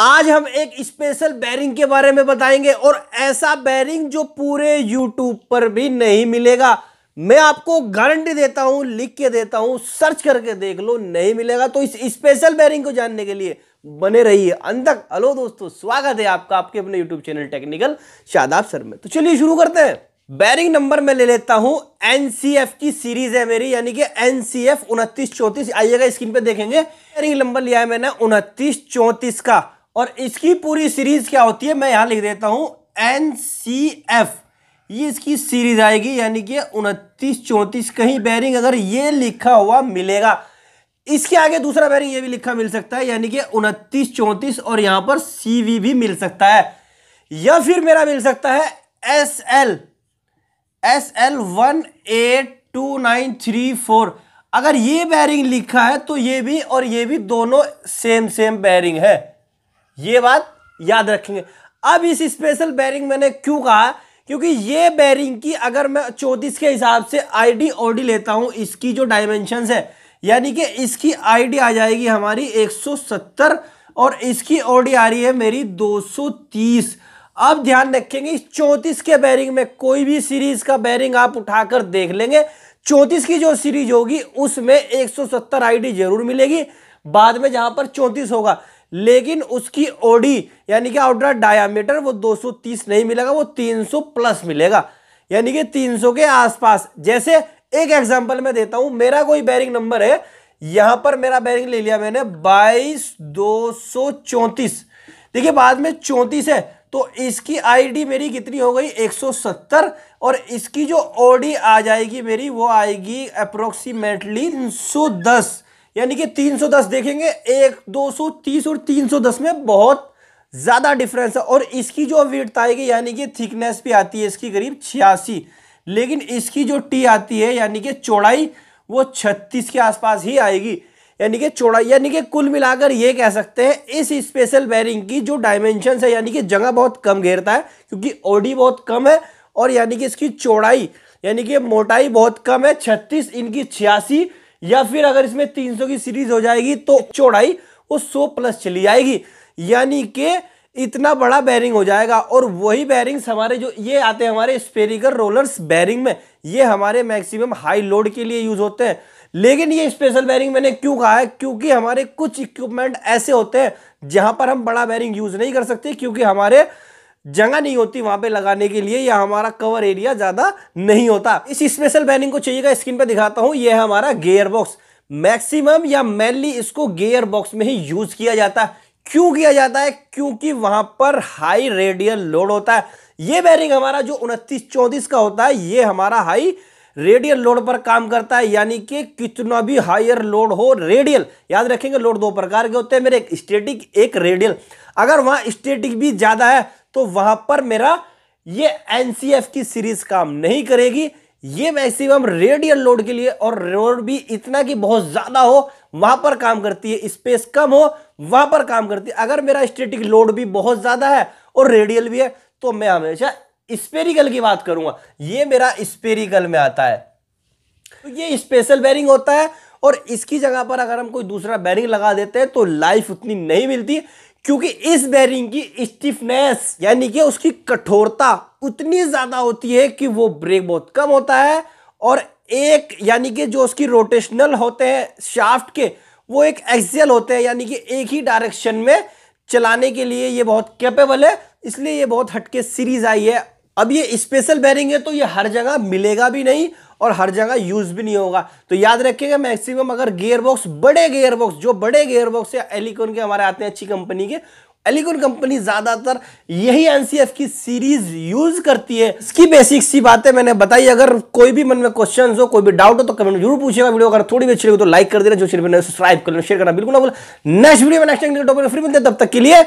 आज हम एक स्पेशल बैरिंग के बारे में बताएंगे और ऐसा बैरिंग जो पूरे यूट्यूब पर भी नहीं मिलेगा मैं आपको गारंटी देता हूं लिख के देता हूं सर्च करके देख लो नहीं मिलेगा तो इस स्पेशल बैरिंग को जानने के लिए बने रहिए अंत तक हेलो दोस्तों स्वागत है आपका आपके अपने YouTube channel technical Shadab sir में तो चलिए शुरू करते हैं बैरिंग नंबर में ले लेता हूं एनसीएफ की सीरीज है मेरी यानी कि एनसीएफ उनतीस चौंतीस आइएगा स्क्रीन पे देखेंगे बैरिंग नंबर लिया है मैंने उनतीस चौंतीस का और इसकी पूरी सीरीज क्या होती है मैं यहां लिख देता हूं एन सी एफ ये इसकी सीरीज आएगी यानी कि उनतीस चौंतीस कहीं बैरिंग अगर ये लिखा हुआ मिलेगा इसके आगे दूसरा बैरिंग ये भी लिखा मिल सकता है यानी कि उनतीस चौंतीस और यहां पर सीवी भी मिल सकता है या फिर मेरा मिल सकता है S L S L one eight two nine three four अगर ये बैरिंग लिखा है तो ये भी और ये भी दोनों सेम सेम बैरिंग है ये बात याद रखेंगे अब इस स्पेशल बैरिंग मैंने क्यों कहा क्योंकि ये बैरिंग की अगर मैं चौंतीस के हिसाब से आई डी ओडी लेता हूँ इसकी जो डायमेंशन है यानी कि इसकी आईडी आ जाएगी हमारी 170 और इसकी ओडी आ रही है मेरी 230 अब ध्यान रखेंगे चौंतीस के बैरिंग में कोई भी सीरीज का बैरिंग आप उठाकर देख लेंगे चौंतीस की जो सीरीज होगी उसमें आई डी जरूर मिलेगी बाद में जहां पर चौंतीस होगा लेकिन उसकी ओडी यानी कि आउटर डायामीटर वो 230 नहीं मिलेगा वो 300 प्लस मिलेगा यानी कि 300 के आसपास जैसे एक एग्जांपल मैं देता हूं मेरा कोई बैरिंग नंबर है यहां पर मेरा बैरिंग ले लिया मैंने बाईस दो सौ चौंतीस देखिए बाद में चौंतीस है तो इसकी आईडी मेरी कितनी हो गई 170 और इसकी जो ओडी आ जाएगी मेरी वो आएगी अप्रोक्सीमेटली सौ यानी कि 310 देखेंगे एक 230 और 310 में बहुत ज़्यादा डिफरेंस है और इसकी जो वेट आएगी यानी कि थिकनेस भी आती है इसकी करीब छियासी लेकिन इसकी जो टी आती है यानी कि चौड़ाई वो छत्तीस के आसपास ही आएगी यानी कि चौड़ाई यानी कि कुल मिलाकर ये कह सकते हैं इस स्पेशल बैरिंग की जो डायमेंशन है यानी कि जगह बहुत कम घेरता है क्योंकि ओडी बहुत कम है और यानी कि इसकी चौड़ाई यानी कि मोटाई बहुत कम है छत्तीस इनकी छियासी या फिर अगर इसमें 300 की सीरीज हो जाएगी तो चौड़ाई वो 100 प्लस चली जाएगी यानी कि इतना बड़ा बैरिंग हो जाएगा और वही बैरिंग्स हमारे जो ये आते हैं हमारे स्पेरिकल रोलर्स बैरिंग में ये हमारे मैक्सिमम हाई लोड के लिए यूज होते हैं लेकिन ये स्पेशल बैरिंग मैंने क्यों कहा है क्योंकि हमारे कुछ इक्विपमेंट ऐसे होते हैं जहां पर हम बड़ा बैरिंग यूज नहीं कर सकते क्योंकि हमारे जगह नहीं होती वहां पे लगाने के लिए या हमारा कवर एरिया ज़्यादा नहीं होता इस स्पेशल बैनिंग को चाहिएगा स्क्रीन पे दिखाता हूं ये हमारा गेयर बॉक्स मैक्सिमम या मेनली इसको गेयर बॉक्स में ही यूज़ किया जाता है क्यों किया जाता है क्योंकि वहां पर हाई रेडियल लोड होता है ये बैरिंग हमारा जो उनतीस चौंतीस का होता है ये हमारा हाई रेडियल लोड पर काम करता है यानी कि कितना भी हायर लोड हो रेडियल याद रखेंगे लोड दो प्रकार के होते हैं मेरे एक स्टेटिक एक रेडियल अगर वहाँ स्टेटिक भी ज़्यादा है तो वहां पर मेरा ये एनसीएफ की सीरीज काम नहीं करेगी ये मैक्सिमम रेडियल लोड के लिए और लोड भी इतना कि बहुत ज्यादा हो वहां पर काम करती है स्पेस कम हो वहां पर काम करती है अगर मेरा स्टेटिक लोड भी बहुत ज्यादा है और रेडियल भी है तो मैं हमेशा स्पेरिकल की बात करूंगा ये मेरा स्पेरिकल में आता है तो ये स्पेशल बैरिंग होता है और इसकी जगह पर अगर हम कोई दूसरा बैरिंग लगा देते हैं तो लाइफ उतनी नहीं मिलती क्योंकि इस बैरिंग की स्टिफनेस यानी कि उसकी कठोरता उतनी ज़्यादा होती है कि वो ब्रेक बहुत कम होता है और एक यानी कि जो उसकी रोटेशनल होते हैं शाफ्ट के वो एक एक्सियल होते हैं यानी कि एक ही डायरेक्शन में चलाने के लिए ये बहुत कैपेबल है इसलिए ये बहुत हटके सीरीज आई है अब ये स्पेशल बैरिंग है तो ये हर जगह मिलेगा भी नहीं और हर जगह यूज़ भी नहीं होगा तो याद रखिएगा मैक्सिमम अगर गेयरबॉक्स बड़े गेयरबॉक्स जो बड़े गेयरबॉक्स या एलिकॉन के हमारे आते हैं अच्छी कंपनी के एलिकॉन कंपनी ज़्यादातर यही एनसीएफ की सीरीज यूज़ करती है इसकी बेसिक सी बातें मैंने बताई अगर कोई भी मन में क्वेश्चन हो कोई भी डाउट हो तो कमेंट जरूर पूछेगा वीडियो अगर थोड़ी भी अच्छी लगी तो लाइक कर देना जो सब्सक्राइब करना शेयर करना बिल्कुल ना बोला नेक्स्ट वीडियो में नेक्स्ट टॉपिक फ्री मिलते तब तक के लिए